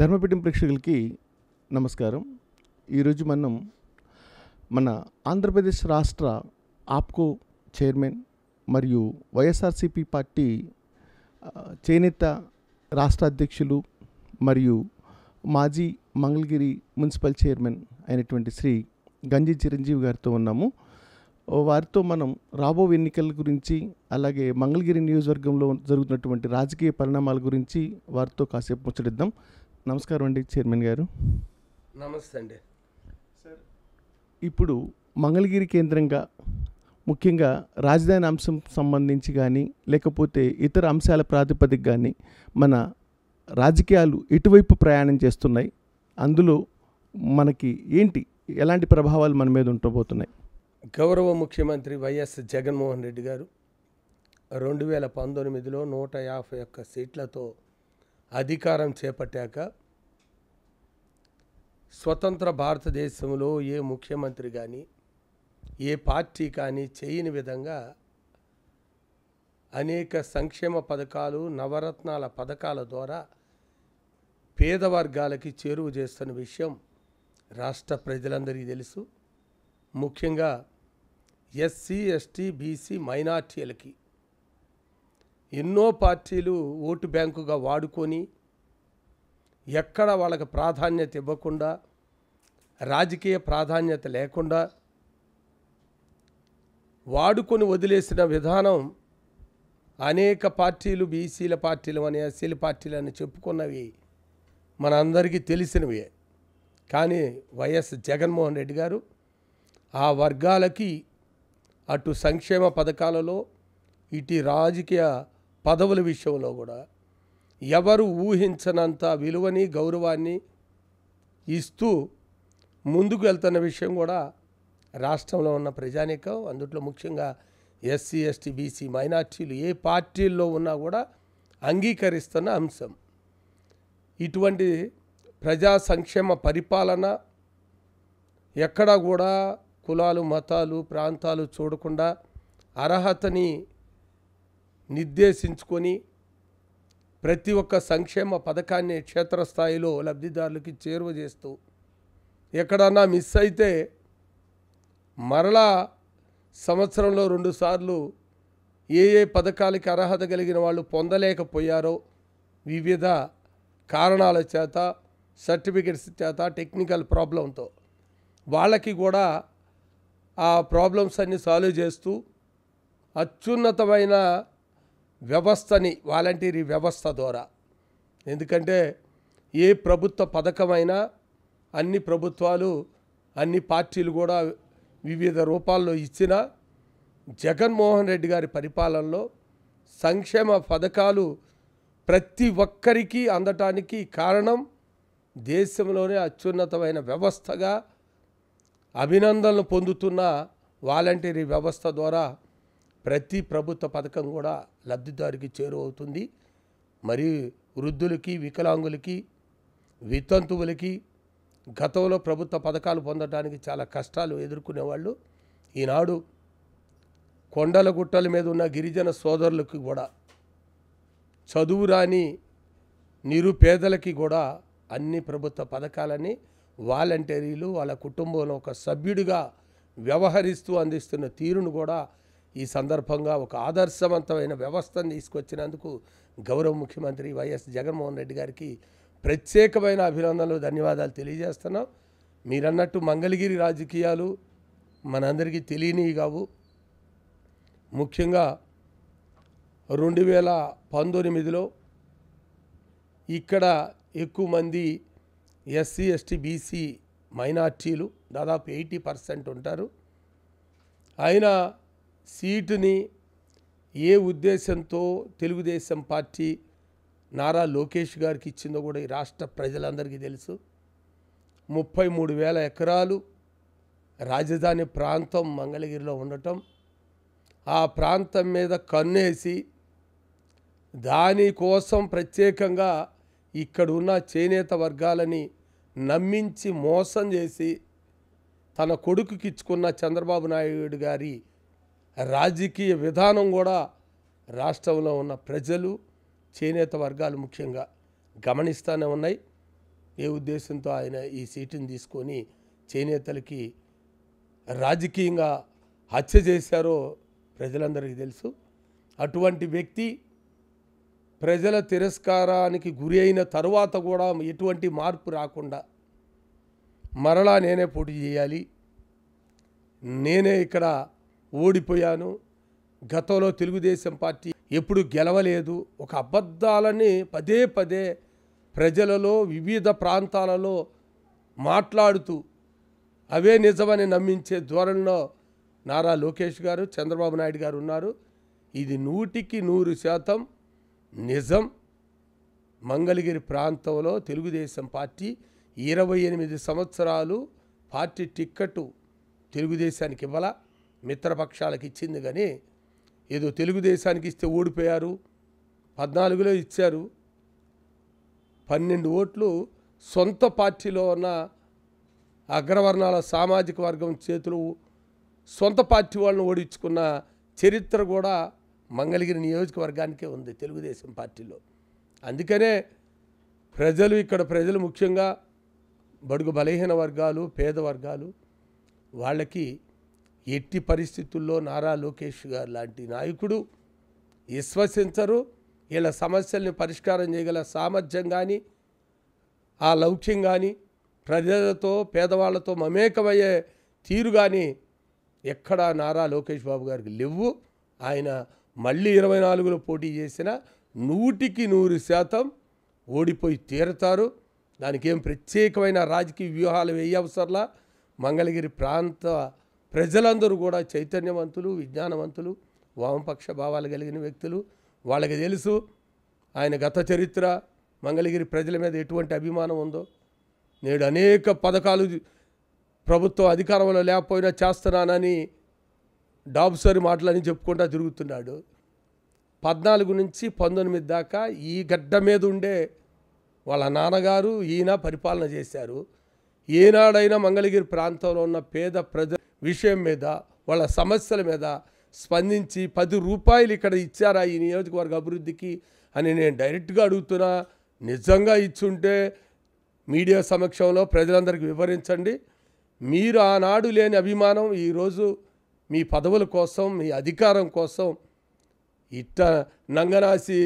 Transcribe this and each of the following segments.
ధర్మపీఠం ప్రేక్షకులకి నమస్కారం ఈరోజు మనం మన ఆంధ్రప్రదేశ్ రాష్ట్ర ఆప్కో చైర్మన్ మరియు వైఎస్ఆర్సీపీ పార్టీ చేనేత రాష్ట్ర అధ్యక్షులు మరియు మాజీ మంగళగిరి మున్సిపల్ చైర్మన్ అయినటువంటి శ్రీ గంజి చిరంజీవి గారితో ఉన్నాము వారితో మనం రాబో ఎన్నికల గురించి అలాగే మంగళగిరి నియోజకవర్గంలో జరుగుతున్నటువంటి రాజకీయ పరిణామాల గురించి వారితో కాసేపు ముచ్చటిద్దాం నమస్కారం అండి చైర్మన్ గారు నమస్తే అండి సార్ ఇప్పుడు మంగళగిరి కేంద్రంగా ముఖ్యంగా రాజధాని అంశం సంబంధించి కానీ లేకపోతే ఇతర అంశాల ప్రాతిపదిక కానీ మన రాజకీయాలు ఎటువైపు ప్రయాణం చేస్తున్నాయి అందులో మనకి ఏంటి ఎలాంటి ప్రభావాలు మన మీద ఉండబోతున్నాయి గౌరవ ముఖ్యమంత్రి వైఎస్ జగన్మోహన్ రెడ్డి గారు రెండు వేల పంతొమ్మిదిలో నూట యాభై ఒక్క సీట్లతో అధికారం చేపట్టాక స్వతంత్ర భారతదేశంలో ఏ ముఖ్యమంత్రి కానీ ఏ పార్టీ కానీ చేయని విధంగా అనేక సంక్షేమ పథకాలు నవరత్నాల పథకాల ద్వారా పేద వర్గాలకి చేరువ చేస్తున్న విషయం రాష్ట్ర ప్రజలందరికీ తెలుసు ముఖ్యంగా ఎస్సీ ఎస్టీ బీసీ మైనార్టీలకి ఎన్నో పార్టీలు ఓటు బ్యాంకుగా వాడుకొని ఎక్కడ వాళ్ళకి ప్రాధాన్యత ఇవ్వకుండా రాజకీయ ప్రాధాన్యత లేకుండా వాడుకొని వదిలేసిన విధానం అనేక పార్టీలు బీసీల పార్టీలు అని ఎస్సీల పార్టీలు అని చెప్పుకున్నవి మనందరికీ తెలిసినవే కానీ వైఎస్ జగన్మోహన్ రెడ్డి గారు ఆ వర్గాలకి అటు సంక్షేమ పథకాలలో ఇటు రాజకీయ పదవుల విషయంలో కూడా ఎవరు ఊహించనంత విలువని గౌరవాన్ని ఇస్తూ ముందుకు వెళ్తున్న విషయం కూడా రాష్ట్రంలో ఉన్న ప్రజానీకం అందుట్లో ముఖ్యంగా ఎస్సీ ఎస్టీ బీసీ మైనార్టీలు ఏ పార్టీల్లో ఉన్నా కూడా అంగీకరిస్తున్న అంశం ఇటువంటి ప్రజా సంక్షేమ పరిపాలన ఎక్కడా కూడా కులాలు మతాలు ప్రాంతాలు చూడకుండా అర్హతని నిర్దేశించుకొని ప్రతి ఒక్క సంక్షేమ పథకాన్ని క్షేత్రస్థాయిలో లబ్ధిదారులకి చేరువ చేస్తూ ఎక్కడన్నా మిస్ అయితే మరలా సంవత్సరంలో రెండుసార్లు ఏ ఏ పథకాలకి అర్హత కలిగిన వాళ్ళు పొందలేకపోయారో వివిధ కారణాల చేత సర్టిఫికెట్స్ చేత టెక్నికల్ ప్రాబ్లంతో వాళ్ళకి కూడా ఆ ప్రాబ్లమ్స్ అన్ని సాల్వ్ చేస్తూ అత్యున్నతమైన వ్యవస్థని వాలంటీరీ వ్యవస్థ ద్వారా ఎందుకంటే ఏ ప్రభుత్వ పథకమైనా అన్ని ప్రభుత్వాలు అన్ని పార్టీలు కూడా వివిధ రూపాల్లో ఇచ్చిన జగన్మోహన్ రెడ్డి గారి పరిపాలనలో సంక్షేమ పథకాలు ప్రతి ఒక్కరికి అందటానికి కారణం దేశంలోనే అత్యున్నతమైన వ్యవస్థగా అభినందనలు పొందుతున్న వాలంటీరీ వ్యవస్థ ద్వారా ప్రతి ప్రభుత్వ పథకం కూడా లబ్ధిదారికి చేరువవుతుంది మరి వృద్ధులకి వికలాంగులకి వితంతువులకి గతంలో ప్రభుత్వ పథకాలు పొందడానికి చాలా కష్టాలు ఎదుర్కొనేవాళ్ళు ఈనాడు కొండల గుట్టల మీద ఉన్న గిరిజన సోదరులకు కూడా చదువు రాని నిరుపేదలకి కూడా అన్ని ప్రభుత్వ పథకాలని వాలంటరీలు వాళ్ళ కుటుంబంలో ఒక సభ్యుడిగా వ్యవహరిస్తూ అందిస్తున్న తీరును కూడా ఈ సందర్భంగా ఒక ఆదర్శవంతమైన వ్యవస్థను తీసుకొచ్చినందుకు గౌరవ ముఖ్యమంత్రి వైఎస్ జగన్మోహన్ రెడ్డి గారికి ప్రత్యేకమైన అభినందనలు ధన్యవాదాలు తెలియజేస్తున్నాం మీరన్నట్టు మంగళగిరి రాజకీయాలు మనందరికీ తెలియనివి కావు ముఖ్యంగా రెండు వేల పంతొమ్మిదిలో ఇక్కడ ఎక్కువ మంది ఎస్సీ ఎస్టీ బీసీ మైనార్టీలు దాదాపు ఎయిటీ పర్సెంట్ ఉంటారు అయినా సీటుని ఏ ఉద్దేశంతో తెలుగుదేశం పార్టీ నారా లోకేష్ గారికి ఇచ్చిందో కూడా ఈ రాష్ట్ర ప్రజలందరికీ తెలుసు ముప్పై మూడు వేల ఎకరాలు రాజధాని ప్రాంతం మంగళగిరిలో ఉండటం ఆ ప్రాంతం మీద కన్నేసి దానికోసం ప్రత్యేకంగా ఇక్కడ ఉన్న చేనేత వర్గాలని నమ్మించి మోసం చేసి తన కొడుకుకిచ్చుకున్న చంద్రబాబు నాయుడు గారి రాజకీయ విధానం కూడా రాష్ట్రంలో ఉన్న ప్రజలు చేనేత వర్గాలు ముఖ్యంగా గమనిస్తూనే ఉన్నాయి ఏ ఉద్దేశంతో ఆయన ఈ సీటుని తీసుకొని చేనేతలకి రాజకీయంగా హత్య చేశారో ప్రజలందరికీ తెలుసు అటువంటి వ్యక్తి ప్రజల తిరస్కారానికి గురి అయిన తర్వాత కూడా ఎటువంటి మార్పు రాకుండా మరలా నేనే పోటీ చేయాలి నేనే ఇక్కడ ఓడిపోయాను గతంలో తెలుగుదేశం పార్టీ ఎప్పుడు గెలవలేదు ఒక అబద్ధాలని పదే పదే ప్రజలలో వివిధ ప్రాంతాలలో మాట్లాడుతూ అవే నిజమని నమ్మించే ధోరణిలో నారా లోకేష్ గారు చంద్రబాబు నాయుడు గారు ఉన్నారు ఇది నూటికి నూరు శాతం నిజం మంగళగిరి ప్రాంతంలో తెలుగుదేశం పార్టీ ఇరవై ఎనిమిది సంవత్సరాలు పార్టీ టిక్కెట్టు తెలుగుదేశానికి ఇవ్వాల మిత్రపక్షాలకు ఇచ్చింది కానీ ఏదో తెలుగుదేశానికి ఇస్తే ఓడిపోయారు పద్నాలుగులో ఇచ్చారు పన్నెండు ఓట్లు సొంత పార్టీలో ఉన్న అగ్రవర్ణాల సామాజిక వర్గం చేతులు సొంత పార్టీ వాళ్ళని ఓడించుకున్న చరిత్ర కూడా మంగళగిరి నియోజకవర్గానికే ఉంది తెలుగుదేశం పార్టీలో అందుకనే ప్రజలు ఇక్కడ ప్రజలు ముఖ్యంగా బడుగు బలహీన వర్గాలు పేద వర్గాలు వాళ్ళకి ఎట్టి పరిస్థితుల్లో నారా లోకేష్ గారు లాంటి నాయకుడు విశ్వసించరు వీళ్ళ సమస్యల్ని పరిష్కారం చేయగల సామర్థ్యం కానీ ఆ లౌక్యం కానీ ప్రజలతో పేదవాళ్లతో మమేకమయ్యే తీరు కానీ ఎక్కడా నారా లోకేష్ బాబు గారికి లేవు ఆయన మళ్ళీ ఇరవై నాలుగులో పోటీ చేసిన నూటికి నూరు శాతం ఓడిపోయి తీరతారు దానికి ఏం ప్రత్యేకమైన రాజకీయ వ్యూహాలు వేయవసరలా మంగళగిరి ప్రాంత ప్రజలందరూ కూడా చైతన్యవంతులు విజ్ఞానవంతులు వామపక్ష భావాలు కలిగిన వ్యక్తులు వాళ్ళకి తెలుసు ఆయన గత చరిత్ర మంగళగిరి ప్రజల మీద ఎటువంటి అభిమానం ఉందో నేడు అనేక పథకాలు ప్రభుత్వం అధికారంలో లేకపోయినా చేస్తున్నానని డాబ్సరి మాటలని చెప్పుకుంటా తిరుగుతున్నాడు పద్నాలుగు నుంచి పంతొమ్మిది దాకా ఈ గడ్డ మీద ఉండే వాళ్ళ నాన్నగారు ఈయన పరిపాలన చేశారు ఏనాడైనా మంగళగిరి ప్రాంతంలో ఉన్న పేద ప్రజలు విషయం మీద వాళ్ళ సమస్యల మీద స్పందించి పది రూపాయలు ఇక్కడ ఇచ్చారా ఈ నియోజకవర్గ అభివృద్ధికి అని నేను డైరెక్ట్గా అడుగుతున్నా నిజంగా ఇచ్చుంటే మీడియా సమక్షంలో ప్రజలందరికీ వివరించండి మీరు ఆనాడు లేని అభిమానం ఈరోజు మీ పదవుల కోసం మీ అధికారం కోసం ఇట్ట నంగనాసి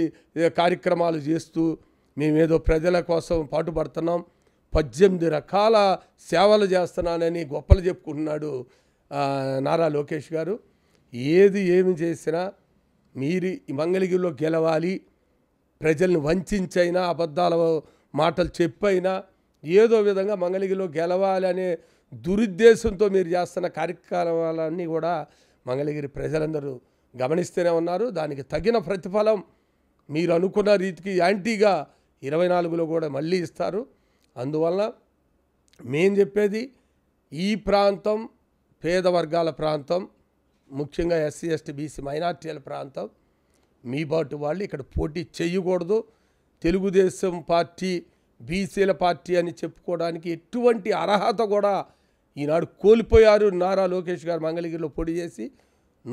కార్యక్రమాలు చేస్తూ మేమేదో ప్రజల కోసం పాటుపడుతున్నాం పద్దెనిమిది రకాల సేవలు చేస్తున్నానని గొప్పలు చెప్పుకుంటున్నాడు నారా లోకేష్ గారు ఏది ఏమి చేసినా మీరు మంగళగిరిలో గెలవాలి ప్రజల్ని వంచైనా అబద్ధాల మాటలు చెప్పైనా ఏదో విధంగా మంగళగిరిలో గెలవాలి అనే దురుద్దేశంతో మీరు చేస్తున్న కార్యక్రమాలన్నీ కూడా మంగళగిరి ప్రజలందరూ గమనిస్తూనే ఉన్నారు దానికి తగిన ప్రతిఫలం మీరు అనుకున్న రీతికి యాంటీగా ఇరవై నాలుగులో కూడా మళ్ళీ ఇస్తారు అందువల్ల మేం చెప్పేది ఈ ప్రాంతం పేద వర్గాల ప్రాంతం ముఖ్యంగా ఎస్సీ ఎస్టీ బీసీ మైనార్టీల ప్రాంతం మీ బాటు వాళ్ళు ఇక్కడ పోటీ చేయకూడదు తెలుగుదేశం పార్టీ బీసీల పార్టీ అని చెప్పుకోవడానికి ఎటువంటి అర్హత కూడా ఈనాడు కోల్పోయారు నారా లోకేష్ గారు మంగళగిరిలో పొడి చేసి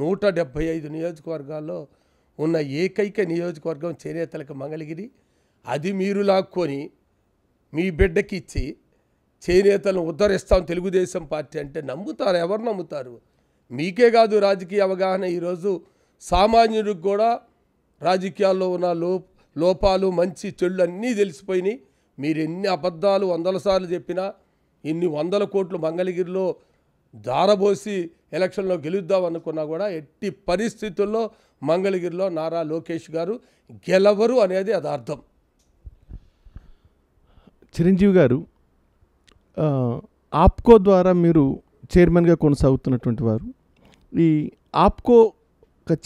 నూట డెబ్భై ఐదు నియోజకవర్గాల్లో ఉన్న ఏకైక నియోజకవర్గం చేనేతలకు మంగళగిరి అది మీరు లాక్కొని మీ బిడ్డకి ఇచ్చి చేనేతలను ఉద్ధరిస్తాం తెలుగుదేశం పార్టీ అంటే నమ్ముతారు ఎవరు నమ్ముతారు మీకే కాదు రాజకీయ అవగాహన ఈరోజు సామాన్యుడికి కూడా రాజకీయాల్లో ఉన్న లో లోపాలు మంచి చెళ్ళు అన్నీ తెలిసిపోయినాయి మీరు ఎన్ని అబద్ధాలు వందల సార్లు చెప్పినా ఇన్ని వందల కోట్లు మంగళగిరిలో దారబోసి ఎలక్షన్లో గెలుద్దాం అనుకున్నా కూడా ఎట్టి పరిస్థితుల్లో మంగళగిరిలో నారా లోకేష్ గారు గెలవరు అనేది అదార్థం చిరంజీవి గారు ఆప్కో ద్వారా మీరు చైర్మన్గా కొనసాగుతున్నటువంటి వారు ఈ ఆప్కో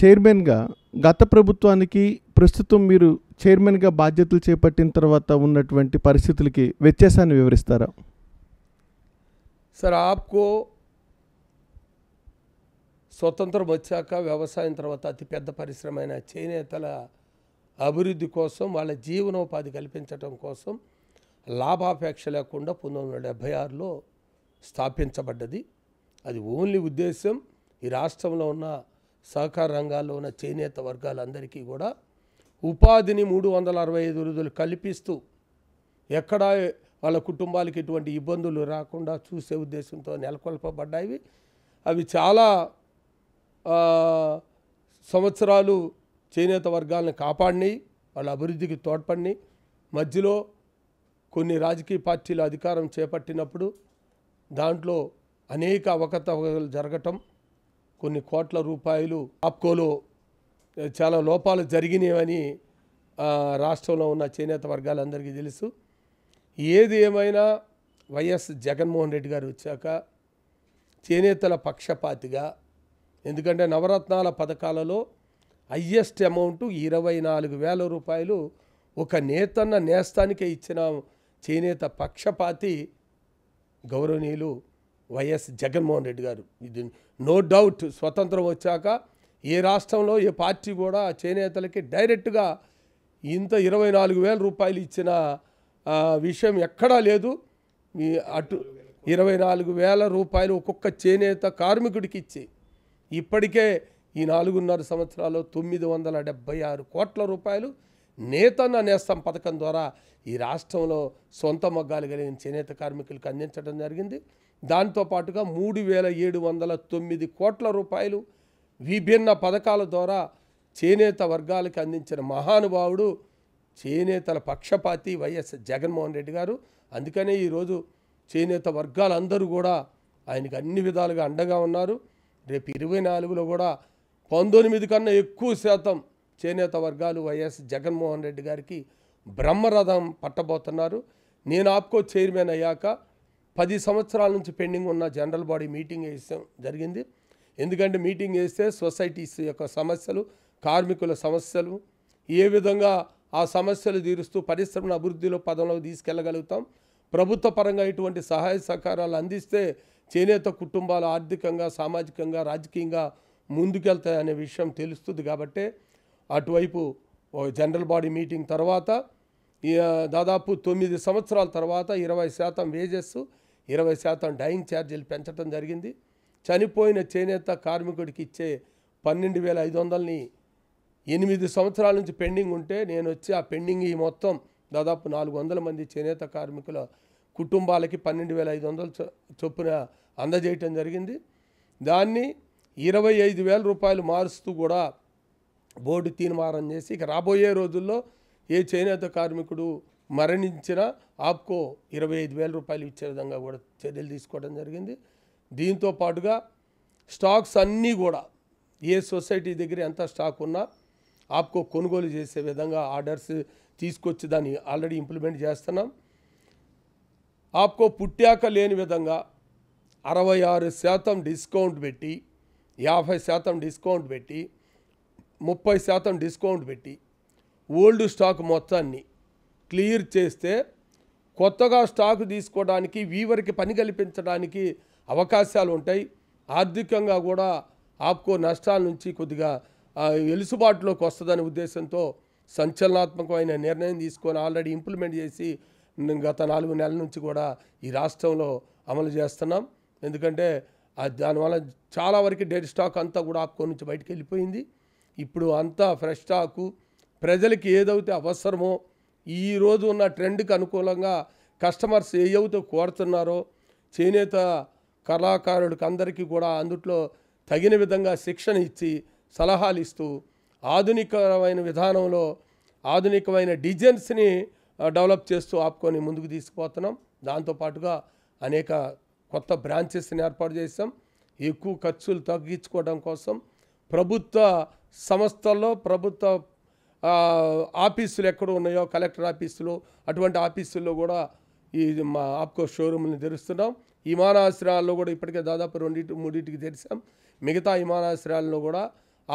చైర్మన్గా గత ప్రభుత్వానికి ప్రస్తుతం మీరు చైర్మన్గా బాధ్యతలు చేపట్టిన తర్వాత ఉన్నటువంటి పరిస్థితులకి వ్యత్యాసాన్ని వివరిస్తారా సార్ ఆప్కో స్వతంత్రం వచ్చాక వ్యవసాయం తర్వాత అతిపెద్ద పరిశ్రమైన చేనేతల అభివృద్ధి కోసం వాళ్ళ జీవనోపాధి కల్పించడం కోసం లాభాపేక్ష లేకుండా పంతొమ్మిది వందల డెబ్భై ఆరులో స్థాపించబడ్డది అది ఓన్లీ ఉద్దేశం ఈ రాష్ట్రంలో ఉన్న సహకార రంగాల్లో ఉన్న చేనేత వర్గాలందరికీ కూడా ఉపాధిని మూడు వందల అరవై ఐదు రోజులు కల్పిస్తూ ఎక్కడ వాళ్ళ కుటుంబాలకి ఎటువంటి ఇబ్బందులు రాకుండా చూసే ఉద్దేశంతో నెలకొల్పబడ్డాయి అవి చాలా సంవత్సరాలు చేనేత వర్గాలను కాపాడినాయి వాళ్ళ అభివృద్ధికి తోడ్పడినాయి మధ్యలో కొన్ని రాజకీయ పార్టీలు అధికారం చేపట్టినప్పుడు దాంట్లో అనేక అవకతవకలు జరగటం కొన్ని కోట్ల రూపాయలు ఆప్కోలో చాలా లోపాలు జరిగినవని రాష్ట్రంలో ఉన్న చేనేత వర్గాలందరికీ తెలుసు ఏది ఏమైనా వైఎస్ జగన్మోహన్ రెడ్డి గారు వచ్చాక చేనేతల పక్షపాతిగా ఎందుకంటే నవరత్నాల పథకాలలో హయ్యెస్ట్ అమౌంట్ ఇరవై నాలుగు వేల రూపాయలు ఒక నేతన్న నేస్తానికే ఇచ్చిన చేనేత పక్షపాతి గౌరవనీయులు వైఎస్ జగన్మోహన్ రెడ్డి గారు ఇది నో డౌట్ స్వతంత్రం వచ్చాక ఏ రాష్ట్రంలో ఏ పార్టీ కూడా చేనేతలకి డైరెక్ట్గా ఇంత ఇరవై నాలుగు వేల రూపాయలు ఇచ్చిన విషయం ఎక్కడా లేదు అటు ఇరవై నాలుగు వేల రూపాయలు ఒక్కొక్క చేనేత కార్మికుడికి ఇచ్చి ఇప్పటికే ఈ నాలుగున్నర సంవత్సరాల్లో తొమ్మిది వందల డెబ్బై ఆరు కోట్ల రూపాయలు నేతన్న నేస్తం పథకం ద్వారా ఈ రాష్ట్రంలో సొంత మగ్గాలు కలిగిన చేనేత కార్మికులకు అందించడం జరిగింది దాంతో పాటుగా మూడు వేల ఏడు వందల తొమ్మిది కోట్ల రూపాయలు విభిన్న పథకాల ద్వారా చేనేత వర్గాలకు అందించిన మహానుభావుడు చేనేతల పక్షపాతి వైఎస్ జగన్మోహన్ రెడ్డి గారు అందుకనే ఈరోజు చేనేత వర్గాలందరూ కూడా ఆయనకు అన్ని విధాలుగా అండగా ఉన్నారు రేపు ఇరవై నాలుగులో కూడా పంతొమ్మిది కన్నా ఎక్కువ శాతం చేనేత వర్గాలు వైఎస్ జగన్మోహన్ రెడ్డి గారికి బ్రహ్మరథం పట్టబోతున్నారు నేను ఆప్కో చైర్మన్ అయ్యాక పది సంవత్సరాల నుంచి పెండింగ్ ఉన్న జనరల్ బాడీ మీటింగ్ వేసాం జరిగింది ఎందుకంటే మీటింగ్ వేస్తే సొసైటీస్ యొక్క సమస్యలు కార్మికుల సమస్యలు ఏ విధంగా ఆ సమస్యలు తీరుస్తూ పరిశ్రమను అభివృద్ధిలో పదంలో తీసుకెళ్లగలుగుతాం ప్రభుత్వ పరంగా ఇటువంటి సహాయ సహకారాలు అందిస్తే చేనేత కుటుంబాలు ఆర్థికంగా సామాజికంగా రాజకీయంగా ముందుకెళ్తాయనే విషయం తెలుస్తుంది కాబట్టి అటువైపు జనరల్ బాడీ మీటింగ్ తర్వాత దాదాపు తొమ్మిది సంవత్సరాల తర్వాత ఇరవై శాతం వేజెస్ ఇరవై శాతం డైయింగ్ ఛార్జీలు పెంచడం జరిగింది చనిపోయిన చేనేత కార్మికుడికి ఇచ్చే పన్నెండు వేల ఐదు వందలని ఎనిమిది సంవత్సరాల నుంచి పెండింగ్ ఉంటే నేను వచ్చి ఆ పెండింగ్ ఈ మొత్తం దాదాపు నాలుగు వందల మంది చేనేత కార్మికుల కుటుంబాలకి పన్నెండు వేల ఐదు వందలు చొప్పున అందజేయటం జరిగింది దాన్ని ఇరవై ఐదు వేల రూపాయలు మారుస్తూ కూడా బోర్డు తీర్మానం చేసి ఇక రాబోయే రోజుల్లో ఏ చేనేత కార్మికుడు మరణించిన ఆప్కో ఇరవై ఐదు వేల రూపాయలు ఇచ్చే విధంగా కూడా చర్యలు తీసుకోవడం జరిగింది దీంతో పాటుగా స్టాక్స్ అన్నీ కూడా ఏ సొసైటీ దగ్గర ఎంత స్టాక్ ఉన్నా ఆప్కో కొనుగోలు చేసే విధంగా ఆర్డర్స్ తీసుకొచ్చి దాన్ని ఆల్రెడీ ఇంప్లిమెంట్ చేస్తున్నాం ఆప్కో పుట్టాక లేని విధంగా అరవై ఆరు శాతం డిస్కౌంట్ పెట్టి యాభై శాతం డిస్కౌంట్ పెట్టి ముప్పై శాతం డిస్కౌంట్ పెట్టి ఓల్డ్ స్టాక్ మొత్తాన్ని క్లియర్ చేస్తే కొత్తగా స్టాక్ తీసుకోవడానికి వీవరికి పని కల్పించడానికి అవకాశాలు ఉంటాయి ఆర్థికంగా కూడా ఆప్కో నష్టాల నుంచి కొద్దిగా ఎలుసుబాటులోకి వస్తుందనే ఉద్దేశంతో సంచలనాత్మకమైన నిర్ణయం తీసుకొని ఆల్రెడీ ఇంప్లిమెంట్ చేసి గత నాలుగు నెలల నుంచి కూడా ఈ రాష్ట్రంలో అమలు చేస్తున్నాం ఎందుకంటే దానివల్ల చాలా వరకు డెడ్ స్టాక్ అంతా కూడా ఆప్కో నుంచి బయటకు వెళ్ళిపోయింది ఇప్పుడు అంతా ఫ్రెష్ స్టాకు ప్రజలకి ఏదైతే అవసరమో ఈరోజు ఉన్న ట్రెండ్కి అనుకూలంగా కస్టమర్స్ ఏవైతే కోరుతున్నారో చేనేత కళాకారుడికి అందరికీ కూడా అందుట్లో తగిన విధంగా శిక్షణ ఇచ్చి సలహాలు ఇస్తూ ఆధునికమైన విధానంలో ఆధునికమైన డిజైన్స్ని డెవలప్ చేస్తూ ఆపుకొని ముందుకు తీసుకుపోతున్నాం దాంతోపాటుగా అనేక కొత్త బ్రాంచెస్ని ఏర్పాటు చేసాం ఎక్కువ ఖర్చులు తగ్గించుకోవడం కోసం ప్రభుత్వ సంస్థల్లో ప్రభుత్వ ఆఫీసులు ఎక్కడ ఉన్నాయో కలెక్టర్ ఆఫీసులు అటువంటి ఆఫీసుల్లో కూడా ఈ మా ఆప్కో షోరూమ్ని తెరుస్తున్నాం విమానాశ్రయాల్లో కూడా ఇప్పటికే దాదాపు రెండింటి మూడింటికి తెరిచాం మిగతా విమానాశ్రయాల్లో కూడా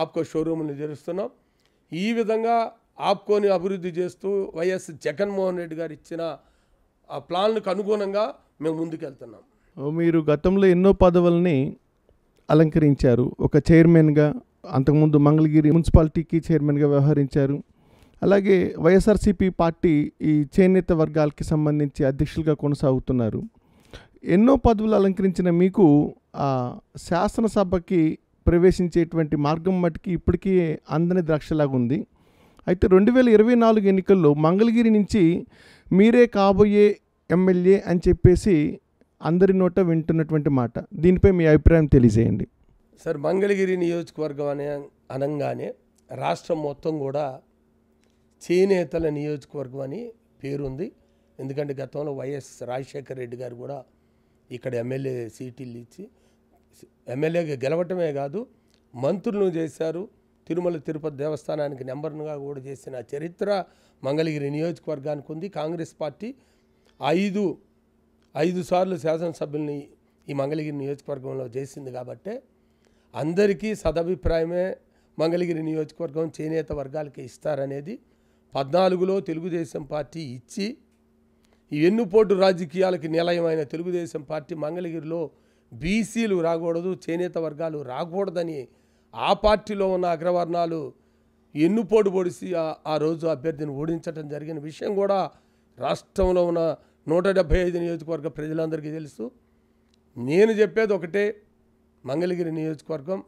ఆప్కో షోరూమ్ని తెరుస్తున్నాం ఈ విధంగా ఆప్కోని అభివృద్ధి చేస్తూ వైఎస్ జగన్మోహన్ రెడ్డి గారు ఇచ్చిన ఆ ప్లాన్లకు అనుగుణంగా మేము ముందుకెళ్తున్నాం మీరు గతంలో ఎన్నో పదవుల్ని అలంకరించారు ఒక చైర్మన్గా అంతకుముందు మంగళగిరి మున్సిపాలిటీకి చైర్మన్గా వ్యవహరించారు అలాగే వైఎస్ఆర్సీపీ పార్టీ ఈ చేనేత వర్గాలకి సంబంధించి అధ్యక్షులుగా కొనసాగుతున్నారు ఎన్నో పదవులు అలంకరించిన మీకు ఆ శాసనసభకి ప్రవేశించేటువంటి మార్గం మటుకి ఇప్పటికీ అందని ద్రాక్షలాగా ఉంది అయితే రెండు వేల ఇరవై నాలుగు ఎన్నికల్లో మంగళగిరి నుంచి మీరే కాబోయే ఎమ్మెల్యే అని చెప్పేసి అందరి నోట వింటున్నటువంటి మాట దీనిపై మీ అభిప్రాయం తెలియజేయండి సార్ మంగళగిరి నియోజకవర్గం అనే అనంగానే రాష్ట్రం మొత్తం కూడా చేనేతల నియోజకవర్గం అని పేరుంది ఎందుకంటే గతంలో వైఎస్ రాజశేఖర రెడ్డి గారు కూడా ఇక్కడ ఎమ్మెల్యే సీటీలు ఇచ్చి ఎమ్మెల్యేగా గెలవటమే కాదు మంత్రులను చేశారు తిరుమల తిరుపతి దేవస్థానానికి నెంబర్గా కూడా చేసిన చరిత్ర మంగళగిరి నియోజకవర్గానికి ఉంది కాంగ్రెస్ పార్టీ ఐదు ఐదు సార్లు శాసనసభ్యుల్ని ఈ మంగళగిరి నియోజకవర్గంలో చేసింది కాబట్టే అందరికీ సదభిప్రాయమే మంగళగిరి నియోజకవర్గం చేనేత వర్గాలకి ఇస్తారనేది పద్నాలుగులో తెలుగుదేశం పార్టీ ఇచ్చి ఈ ఎన్నుపోటు రాజకీయాలకి నిలయమైన తెలుగుదేశం పార్టీ మంగళగిరిలో బీసీలు రాకూడదు చేనేత వర్గాలు రాకూడదని ఆ పార్టీలో ఉన్న అగ్రవర్ణాలు ఎన్నుపోటు పొడిసి ఆ రోజు అభ్యర్థిని ఓడించడం జరిగిన విషయం కూడా రాష్ట్రంలో ఉన్న నూట ఐదు నియోజకవర్గ ప్రజలందరికీ తెలుసు నేను చెప్పేది ఒకటే మంగళగిరి నియోజకవర్గం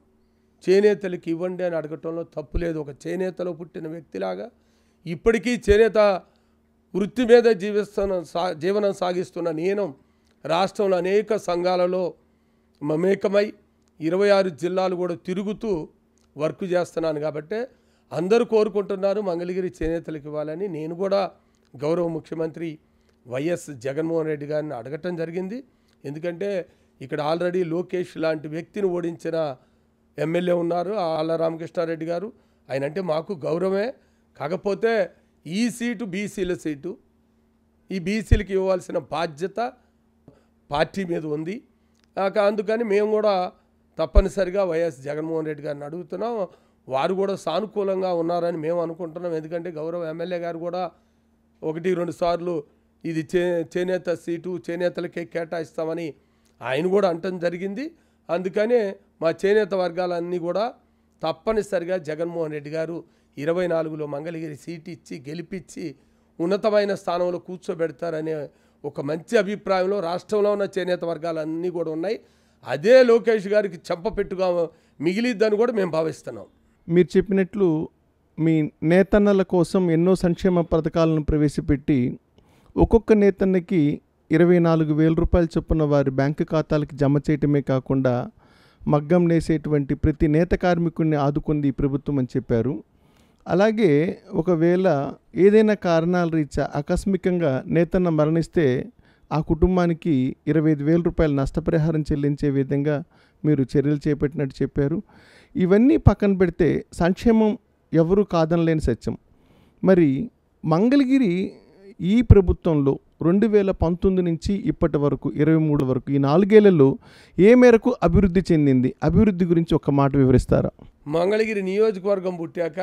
చేనేతలకు ఇవ్వండి అని అడగటంలో తప్పు లేదు ఒక చేనేతలో పుట్టిన వ్యక్తిలాగా ఇప్పటికీ చేనేత వృత్తి మీద జీవిస్తున్న సా జీవనం సాగిస్తున్న నేను రాష్ట్రంలో అనేక సంఘాలలో మమేకమై ఇరవై ఆరు జిల్లాలు కూడా తిరుగుతూ వర్క్ చేస్తున్నాను కాబట్టి అందరూ కోరుకుంటున్నారు మంగళగిరి చేనేతలకు ఇవ్వాలని నేను కూడా గౌరవ ముఖ్యమంత్రి వైఎస్ జగన్మోహన్ రెడ్డి గారిని అడగటం జరిగింది ఎందుకంటే ఇక్కడ ఆల్రెడీ లోకేష్ లాంటి వ్యక్తిని ఓడించిన ఎమ్మెల్యే ఉన్నారు ఆళ్ళ రామకృష్ణారెడ్డి గారు ఆయన అంటే మాకు గౌరవమే కాకపోతే ఈ సీటు బీసీల సీటు ఈ బీసీలకి ఇవ్వాల్సిన బాధ్యత పార్టీ మీద ఉంది అందుకని మేము కూడా తప్పనిసరిగా వైఎస్ జగన్మోహన్ రెడ్డి గారిని అడుగుతున్నాం వారు కూడా సానుకూలంగా ఉన్నారని మేము అనుకుంటున్నాం ఎందుకంటే గౌరవ ఎమ్మెల్యే గారు కూడా ఒకటి రెండు సార్లు ఇది చే చేనేత సీటు చేనేతలకే కేటాయిస్తామని ఆయన కూడా అంటం జరిగింది అందుకనే మా చేనేత వర్గాలన్నీ కూడా తప్పనిసరిగా జగన్మోహన్ రెడ్డి గారు ఇరవై నాలుగులో మంగళగిరి సీట్ ఇచ్చి గెలిపించి ఉన్నతమైన స్థానంలో కూర్చోబెడతారనే ఒక మంచి అభిప్రాయంలో రాష్ట్రంలో ఉన్న చేనేత వర్గాలన్నీ కూడా ఉన్నాయి అదే లోకేష్ గారికి పెట్టుగా మిగిలిద్దని కూడా మేము భావిస్తున్నాం మీరు చెప్పినట్లు మీ నేతన్నల కోసం ఎన్నో సంక్షేమ పథకాలను ప్రవేశపెట్టి ఒక్కొక్క నేతన్నకి ఇరవై నాలుగు వేల రూపాయలు చొప్పున వారి బ్యాంకు ఖాతాలకు జమ చేయటమే కాకుండా మగ్గం నేసేటువంటి ప్రతి నేత కార్మికుడిని ఆదుకుంది ఈ ప్రభుత్వం అని చెప్పారు అలాగే ఒకవేళ ఏదైనా కారణాల రీత్యా ఆకస్మికంగా నేతన్న మరణిస్తే ఆ కుటుంబానికి ఇరవై ఐదు వేల రూపాయల నష్టపరిహారం చెల్లించే విధంగా మీరు చర్యలు చేపట్టినట్టు చెప్పారు ఇవన్నీ పక్కన పెడితే సంక్షేమం ఎవరూ కాదనలేని సత్యం మరి మంగళగిరి ఈ ప్రభుత్వంలో రెండు వేల పంతొమ్మిది నుంచి ఇప్పటి వరకు ఇరవై మూడు వరకు ఈ నాలుగేళ్లలో ఏ మేరకు అభివృద్ధి చెందింది అభివృద్ధి గురించి ఒక మాట వివరిస్తారా మంగళగిరి నియోజకవర్గం పుట్టాక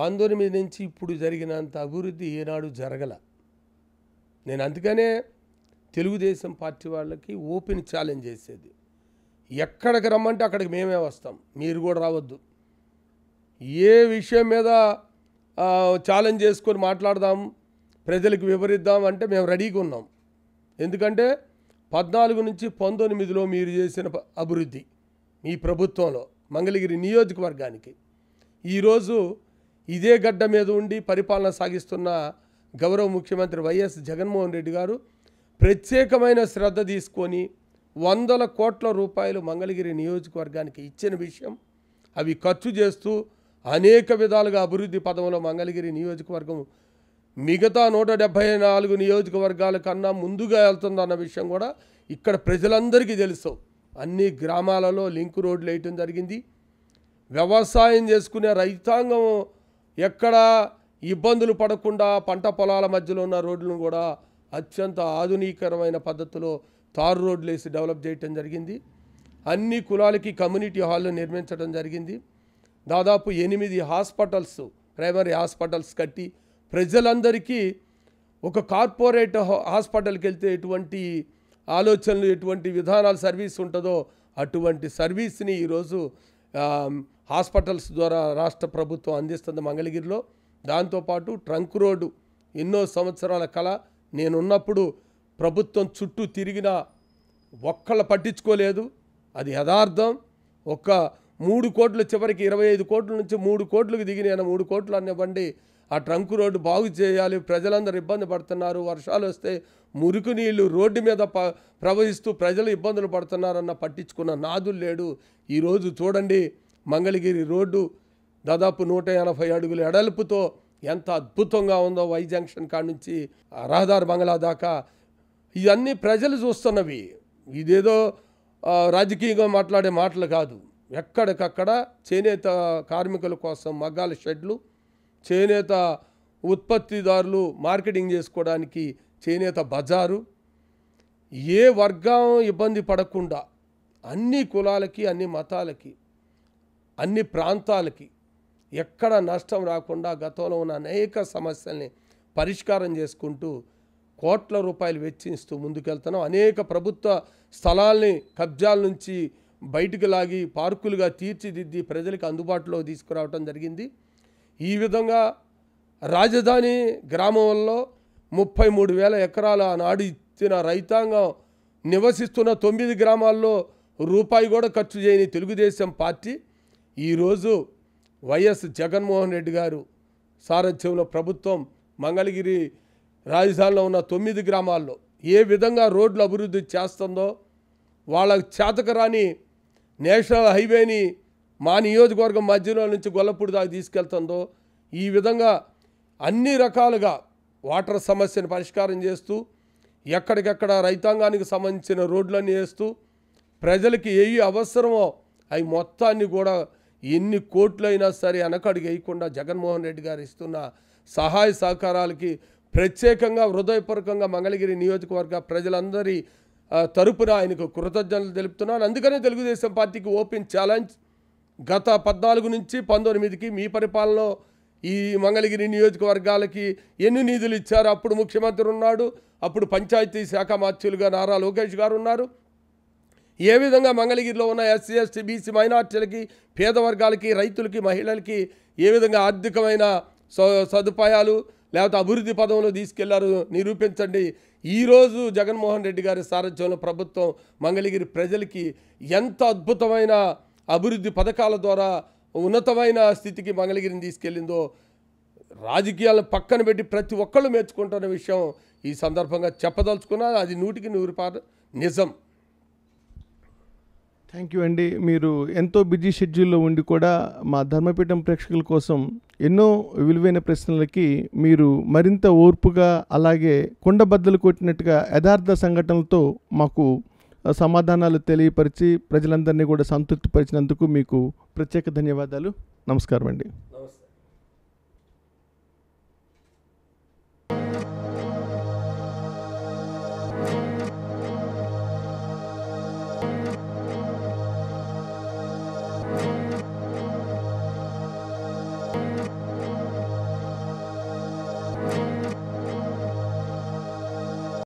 పంతొమ్మిది నుంచి ఇప్పుడు జరిగినంత అభివృద్ధి ఏనాడు జరగల నేను అందుకనే తెలుగుదేశం పార్టీ వాళ్ళకి ఓపెన్ ఛాలెంజ్ చేసేది ఎక్కడికి రమ్మంటే అక్కడికి మేమే వస్తాం మీరు కూడా రావద్దు ఏ విషయం మీద ఛాలెంజ్ చేసుకొని మాట్లాడదాం ప్రజలకు వివరిద్దాం అంటే మేము రెడీగా ఉన్నాం ఎందుకంటే పద్నాలుగు నుంచి పంతొమ్మిదిలో మీరు చేసిన అభివృద్ధి మీ ప్రభుత్వంలో మంగళగిరి నియోజకవర్గానికి ఈరోజు ఇదే గడ్డ మీద ఉండి పరిపాలన సాగిస్తున్న గౌరవ ముఖ్యమంత్రి వైఎస్ జగన్మోహన్ రెడ్డి గారు ప్రత్యేకమైన శ్రద్ధ తీసుకొని వందల కోట్ల రూపాయలు మంగళగిరి నియోజకవర్గానికి ఇచ్చిన విషయం అవి ఖర్చు చేస్తూ అనేక విధాలుగా అభివృద్ధి పదంలో మంగళగిరి నియోజకవర్గం మిగతా నూట డెబ్భై నాలుగు నియోజకవర్గాల కన్నా ముందుగా వెళ్తుందన్న విషయం కూడా ఇక్కడ ప్రజలందరికీ తెలుసు అన్ని గ్రామాలలో లింక్ రోడ్లు వేయటం జరిగింది వ్యవసాయం చేసుకునే రైతాంగం ఎక్కడ ఇబ్బందులు పడకుండా పంట పొలాల మధ్యలో ఉన్న రోడ్లను కూడా అత్యంత ఆధునీకరమైన పద్ధతిలో తారు రోడ్లు వేసి డెవలప్ చేయటం జరిగింది అన్ని కులాలకి కమ్యూనిటీ హాల్లో నిర్మించడం జరిగింది దాదాపు ఎనిమిది హాస్పిటల్స్ ప్రైమరీ హాస్పిటల్స్ కట్టి ప్రజలందరికీ ఒక కార్పొరేట్ హాస్పిటల్కి వెళ్తే ఎటువంటి ఆలోచనలు ఎటువంటి విధానాల సర్వీస్ ఉంటుందో అటువంటి సర్వీస్ని ఈరోజు హాస్పిటల్స్ ద్వారా రాష్ట్ర ప్రభుత్వం అందిస్తుంది మంగళగిరిలో దాంతోపాటు ట్రంక్ రోడ్డు ఎన్నో సంవత్సరాల కళ నేనున్నప్పుడు ప్రభుత్వం చుట్టూ తిరిగిన ఒక్కళ్ళ పట్టించుకోలేదు అది యథార్థం ఒక మూడు కోట్లు చివరికి ఇరవై ఐదు కోట్ల నుంచి మూడు కోట్లకు దిగిన నేను మూడు కోట్లు అనేవ్వండి ఆ ట్రంక్ రోడ్డు బాగు చేయాలి ప్రజలందరూ ఇబ్బంది పడుతున్నారు వర్షాలు వస్తే మురికి నీళ్లు రోడ్డు మీద ప ప్రవహిస్తూ ప్రజలు ఇబ్బందులు పడుతున్నారన్న పట్టించుకున్న నాదులు లేడు ఈరోజు చూడండి మంగళగిరి రోడ్డు దాదాపు నూట ఎనభై అడుగుల ఎడల్పుతో ఎంత అద్భుతంగా ఉందో వై జంక్షన్ కాడ నుంచి రహదారి బంగ్లా దాకా ఇవన్నీ ప్రజలు చూస్తున్నవి ఇదేదో రాజకీయంగా మాట్లాడే మాటలు కాదు ఎక్కడికక్కడ చేనేత కార్మికుల కోసం మగ్గాల షెడ్లు చేనేత ఉత్పత్తిదారులు మార్కెటింగ్ చేసుకోవడానికి చేనేత బజారు ఏ వర్గం ఇబ్బంది పడకుండా అన్ని కులాలకి అన్ని మతాలకి అన్ని ప్రాంతాలకి ఎక్కడ నష్టం రాకుండా గతంలో ఉన్న అనేక సమస్యల్ని పరిష్కారం చేసుకుంటూ కోట్ల రూపాయలు వెచ్చిస్తూ ముందుకెళ్తున్నాం అనేక ప్రభుత్వ స్థలాల్ని కబ్జాల నుంచి బయటకు లాగి పార్కులుగా తీర్చిదిద్ది ప్రజలకు అందుబాటులో తీసుకురావటం జరిగింది ఈ విధంగా రాజధాని గ్రామంలో ముప్పై మూడు వేల ఎకరాల నాడు ఇచ్చిన రైతాంగం నివసిస్తున్న తొమ్మిది గ్రామాల్లో రూపాయి కూడా ఖర్చు చేయని తెలుగుదేశం పార్టీ ఈరోజు వైఎస్ జగన్మోహన్ రెడ్డి గారు సారథ్యంలో ప్రభుత్వం మంగళగిరి రాజధానిలో ఉన్న తొమ్మిది గ్రామాల్లో ఏ విధంగా రోడ్లు అభివృద్ధి చేస్తుందో వాళ్ళకు చేతకరాని నేషనల్ హైవేని మా నియోజకవర్గం మధ్యలో నుంచి గొల్లపూడి దాకా తీసుకెళ్తుందో ఈ విధంగా అన్ని రకాలుగా వాటర్ సమస్యను పరిష్కారం చేస్తూ ఎక్కడికెక్కడ రైతాంగానికి సంబంధించిన రోడ్లన్నీ వేస్తూ ప్రజలకి ఏ అవసరమో అవి మొత్తాన్ని కూడా ఎన్ని కోట్లయినా సరే వెనకడికి వేయకుండా జగన్మోహన్ రెడ్డి గారు ఇస్తున్న సహాయ సహకారాలకి ప్రత్యేకంగా హృదయపూర్వకంగా మంగళగిరి నియోజకవర్గ ప్రజలందరి తరపున ఆయనకు కృతజ్ఞతలు తెలుపుతున్నాను అందుకనే తెలుగుదేశం పార్టీకి ఓపెన్ ఛాలెంజ్ గత పద్నాలుగు నుంచి పంతొమ్మిదికి మీ పరిపాలనలో ఈ మంగళగిరి నియోజకవర్గాలకి ఎన్ని నిధులు ఇచ్చారు అప్పుడు ముఖ్యమంత్రి ఉన్నాడు అప్పుడు పంచాయతీ శాఖ మార్చులుగా నారా లోకేష్ గారు ఉన్నారు ఏ విధంగా మంగళగిరిలో ఉన్న ఎస్సీ ఎస్టీ బీసీ మైనార్టీలకి పేద వర్గాలకి రైతులకి మహిళలకి ఏ విధంగా ఆర్థికమైన సదుపాయాలు లేకపోతే అభివృద్ధి పదంలో తీసుకెళ్లారు నిరూపించండి ఈరోజు జగన్మోహన్ రెడ్డి గారి సారథ్యంలో ప్రభుత్వం మంగళగిరి ప్రజలకి ఎంత అద్భుతమైన అభివృద్ధి పథకాల ద్వారా ఉన్నతమైన స్థితికి మంగళగిరిని తీసుకెళ్ళిందో రాజకీయాలను పక్కన పెట్టి ప్రతి ఒక్కళ్ళు మెచ్చుకుంటున్న విషయం ఈ సందర్భంగా చెప్పదలుచుకున్నా అది నూటికి నూరు పాట నిజం థ్యాంక్ యూ అండి మీరు ఎంతో బిజీ షెడ్యూల్లో ఉండి కూడా మా ధర్మపీఠం ప్రేక్షకుల కోసం ఎన్నో విలువైన ప్రశ్నలకి మీరు మరింత ఓర్పుగా అలాగే కొండబద్దలు కొట్టినట్టుగా యథార్థ సంఘటనలతో మాకు సమాధానాలు తెలియపరిచి ప్రజలందరినీ కూడా సంతృప్తిపరిచినందుకు మీకు ప్రత్యేక ధన్యవాదాలు నమస్కారం అండి